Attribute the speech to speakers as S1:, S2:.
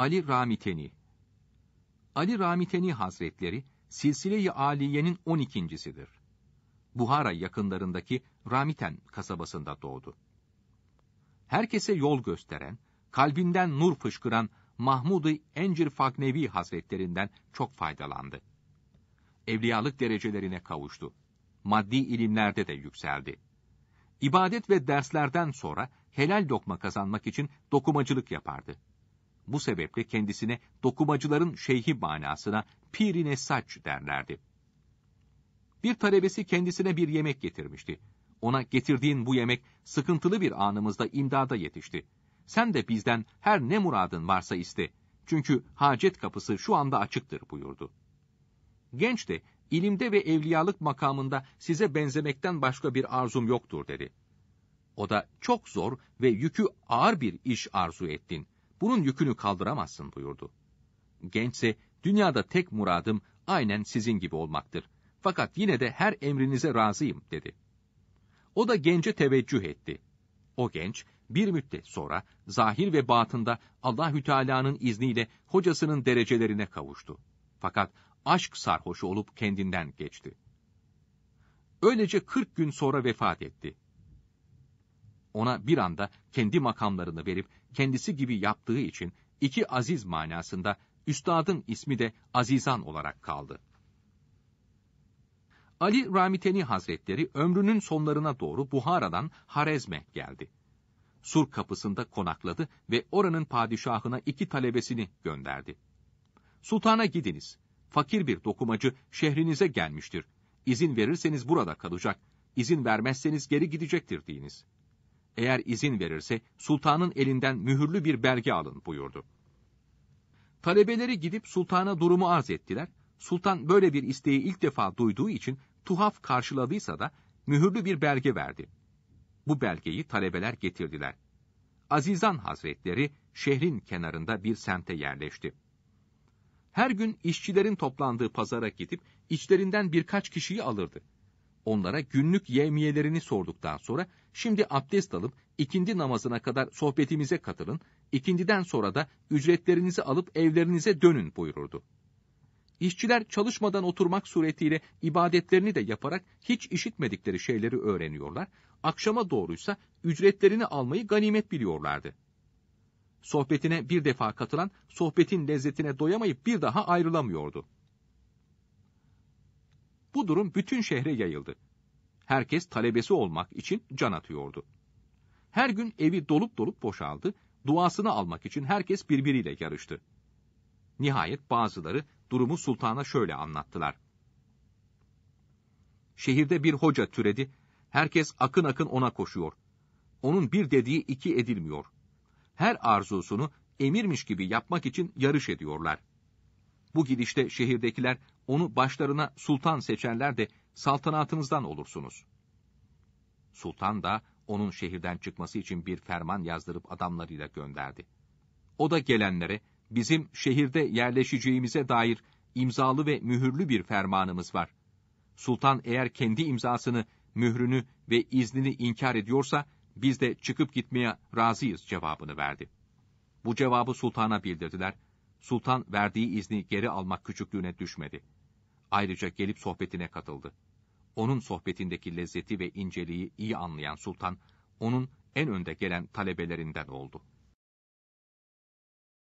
S1: Ali Ramiteni Ali Ramiteni Hazretleri, Silsile-i Aliye'nin 12.sidir. Buhara yakınlarındaki Ramiten kasabasında doğdu. Herkese yol gösteren, kalbinden nur fışkıran Mahmud-ı Encir Faknevi Hazretlerinden çok faydalandı. Evliyalık derecelerine kavuştu. Maddi ilimlerde de yükseldi. İbadet ve derslerden sonra helal dokma kazanmak için dokumacılık yapardı. Bu sebeple kendisine dokumacıların şeyhi manasına pirine saç derlerdi. Bir talebesi kendisine bir yemek getirmişti. Ona getirdiğin bu yemek sıkıntılı bir anımızda imdada yetişti. Sen de bizden her ne muradın varsa iste. Çünkü hacet kapısı şu anda açıktır buyurdu. Genç de ilimde ve evliyalık makamında size benzemekten başka bir arzum yoktur dedi. O da çok zor ve yükü ağır bir iş arzu ettin bunun yükünü kaldıramazsın buyurdu. Gençse dünyada tek muradım aynen sizin gibi olmaktır. Fakat yine de her emrinize razıyım dedi. O da gence teveccüh etti. O genç bir müddet sonra zahir ve batında Allahü Teala'nın izniyle hocasının derecelerine kavuştu. Fakat aşk sarhoşu olup kendinden geçti. Öylece 40 gün sonra vefat etti. Ona bir anda kendi makamlarını verip kendisi gibi yaptığı için iki aziz manasında üstadın ismi de Azizan olarak kaldı. Ali Ramiteni Hazretleri ömrünün sonlarına doğru Buhara'dan Harezm'e geldi. Sur kapısında konakladı ve oranın padişahına iki talebesini gönderdi. Sultana gidiniz. Fakir bir dokumacı şehrinize gelmiştir. İzin verirseniz burada kalacak. İzin vermezseniz geri gidecektir deyiniz.'' eğer izin verirse sultanın elinden mühürlü bir belge alın buyurdu. Talebeleri gidip sultana durumu arz ettiler. Sultan böyle bir isteği ilk defa duyduğu için tuhaf karşıladıysa da mühürlü bir belge verdi. Bu belgeyi talebeler getirdiler. Azizan Hazretleri şehrin kenarında bir semte yerleşti. Her gün işçilerin toplandığı pazara gidip içlerinden birkaç kişiyi alırdı. Onlara günlük yevmiyelerini sorduktan sonra şimdi abdest alıp ikindi namazına kadar sohbetimize katılın, ikindiden sonra da ücretlerinizi alıp evlerinize dönün buyururdu. İşçiler çalışmadan oturmak suretiyle ibadetlerini de yaparak hiç işitmedikleri şeyleri öğreniyorlar, akşama doğruysa ücretlerini almayı ganimet biliyorlardı. Sohbetine bir defa katılan sohbetin lezzetine doyamayıp bir daha ayrılamıyordu. Bu durum bütün şehre yayıldı. Herkes talebesi olmak için can atıyordu. Her gün evi dolup dolup boşaldı, duasını almak için herkes birbiriyle yarıştı. Nihayet bazıları durumu sultana şöyle anlattılar. Şehirde bir hoca türedi, herkes akın akın ona koşuyor. Onun bir dediği iki edilmiyor. Her arzusunu emirmiş gibi yapmak için yarış ediyorlar. Bu gidişte şehirdekiler onu başlarına sultan seçerler de saltanatınızdan olursunuz. Sultan da onun şehirden çıkması için bir ferman yazdırıp adamlarıyla gönderdi. O da gelenlere bizim şehirde yerleşeceğimize dair imzalı ve mühürlü bir fermanımız var. Sultan eğer kendi imzasını, mührünü ve iznini inkar ediyorsa biz de çıkıp gitmeye razıyız cevabını verdi. Bu cevabı sultana bildirdiler. Sultan verdiği izni geri almak küçüklüğüne düşmedi.'' Ayrıca gelip sohbetine katıldı. Onun sohbetindeki lezzeti ve inceliği iyi anlayan sultan, onun en önde gelen talebelerinden oldu.